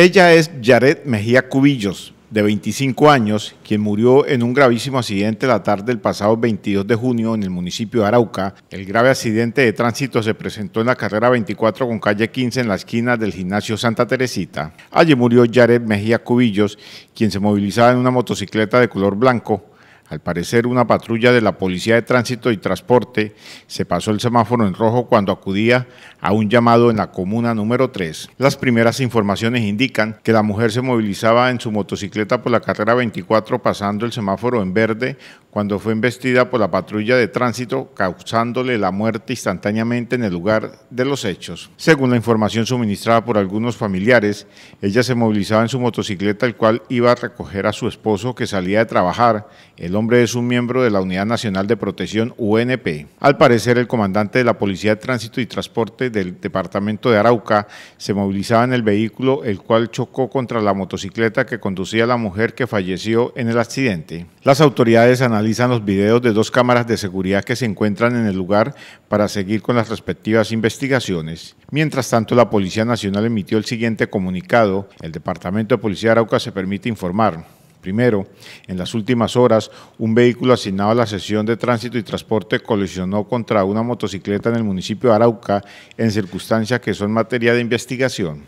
Ella es Jared Mejía Cubillos, de 25 años, quien murió en un gravísimo accidente la tarde del pasado 22 de junio en el municipio de Arauca. El grave accidente de tránsito se presentó en la carrera 24 con calle 15 en la esquina del gimnasio Santa Teresita. Allí murió Jared Mejía Cubillos, quien se movilizaba en una motocicleta de color blanco al parecer, una patrulla de la Policía de Tránsito y Transporte se pasó el semáforo en rojo cuando acudía a un llamado en la comuna número 3. Las primeras informaciones indican que la mujer se movilizaba en su motocicleta por la carrera 24 pasando el semáforo en verde cuando fue embestida por la patrulla de tránsito, causándole la muerte instantáneamente en el lugar de los hechos. Según la información suministrada por algunos familiares, ella se movilizaba en su motocicleta, el cual iba a recoger a su esposo que salía de trabajar. El hombre es un miembro de la Unidad Nacional de Protección UNP. Al parecer, el comandante de la Policía de Tránsito y Transporte del Departamento de Arauca se movilizaba en el vehículo, el cual chocó contra la motocicleta que conducía la mujer que falleció en el accidente. Las autoridades analizaron analizan los videos de dos cámaras de seguridad que se encuentran en el lugar para seguir con las respectivas investigaciones. Mientras tanto, la Policía Nacional emitió el siguiente comunicado. El Departamento de Policía de Arauca se permite informar. Primero, en las últimas horas, un vehículo asignado a la sesión de tránsito y transporte colisionó contra una motocicleta en el municipio de Arauca en circunstancias que son materia de investigación.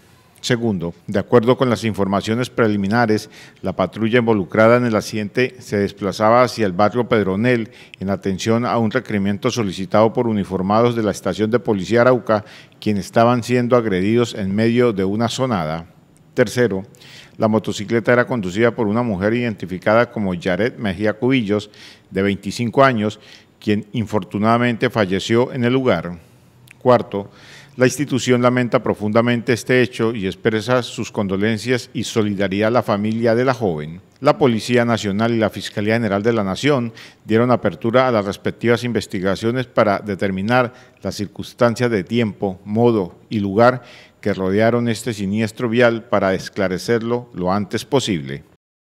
Segundo, de acuerdo con las informaciones preliminares, la patrulla involucrada en el accidente se desplazaba hacia el barrio Pedronel en atención a un requerimiento solicitado por uniformados de la estación de policía Arauca, quienes estaban siendo agredidos en medio de una sonada. Tercero, la motocicleta era conducida por una mujer identificada como Jared Mejía Cubillos, de 25 años, quien infortunadamente falleció en el lugar. Cuarto, la institución lamenta profundamente este hecho y expresa sus condolencias y solidaridad a la familia de la joven. La Policía Nacional y la Fiscalía General de la Nación dieron apertura a las respectivas investigaciones para determinar las circunstancias de tiempo, modo y lugar que rodearon este siniestro vial para esclarecerlo lo antes posible.